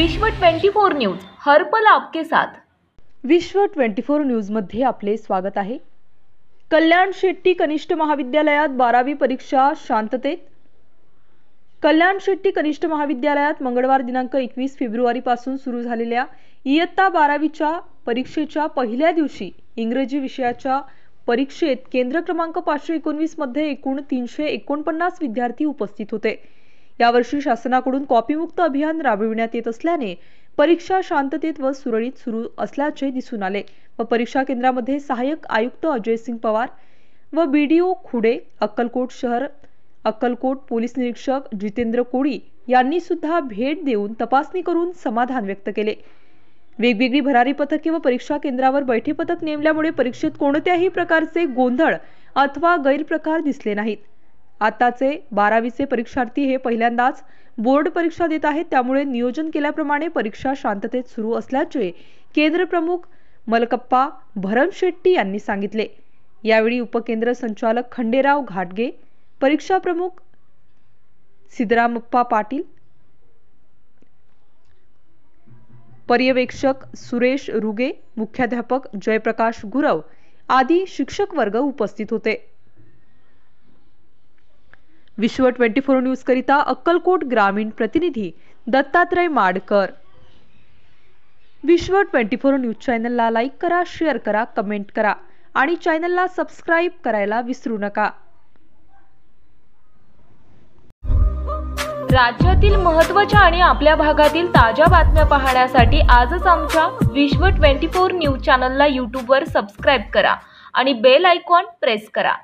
विश्व 24 न्यूज हरपल आपके साथ विश्व 24 न्यूज मध्ये आपले स्वागत आहे कल्याण शेट्टी कनिष्ठ महाविद्यालयात बारावी परीक्षा शांततेत कल्याण शेट्टी कनिष्ठ महाविद्यालयात मंगळवार दिनांक एकवीस फेब्रुवारीपासून सुरू झालेल्या इयत्ता बारावीच्या परीक्षेच्या पहिल्या दिवशी इंग्रजी विषयाच्या परीक्षेत केंद्र क्रमांक पाचशे मध्ये एकूण तीनशे एकोणपन्नास विद्यार्थी उपस्थित होते यावर्षी शासनाकडून कॉपीमुक्त अभियान राबविण्यात येत असल्याने परीक्षा शांततेत व सुरळीत सुरू असल्याचे दिसून आले व परीक्षा केंद्रामध्ये सहाय्यक आयुक्त अजय सिंग पवार व बीडीओ खुडे अक्कलकोट शहर अक्कलकोट पोलीस निरीक्षक जितेंद्र कोळी यांनी सुद्धा भेट देऊन तपासणी करून समाधान व्यक्त केले वेगवेगळी भरारी पथके व परीक्षा केंद्रावर बैठे पथक नेमल्यामुळे परीक्षेत कोणत्याही प्रकारचे गोंधळ अथवा गैरप्रकार दिसले नाहीत आताचे बारावीचे परीक्षार्थी हे पहिल्यांदाच बोर्ड परीक्षा देत आहेत त्यामुळे नियोजन केल्याप्रमाणे परीक्षा शांततेत सुरू असल्याचे केंद्र प्रमुख मलकप्पा भरमशेट्टी यांनी सांगितले यावेळी उपकेंद्र संचालक खंडेराव घाटगे परीक्षा प्रमुख सिद्धरामप्पा पाटील पर्यवेक्षक सुरेश रुगे मुख्याध्यापक जयप्रकाश गुरव आदी शिक्षक वर्ग उपस्थित होते विश्व ट्वेंटी फोर करिता अक्कलकोट ग्रामीण प्रतिनिधी Dattatray Madkar Vishwa twenty four news चॅनलला लाईक करा शेअर करा कमेंट करा आणि चॅनलला सबस्क्राईब करायला विसरू नका राज्यातील महत्त्वाच्या आणि आपल्या भागातील ताज्या बातम्या पाहण्यासाठी आजच आमच्या विश्व ट्वेंटी फोर न्यूज चॅनलला यूट्यूबवर सबस्क्राईब करा आणि बेल आयकॉन प्रेस करा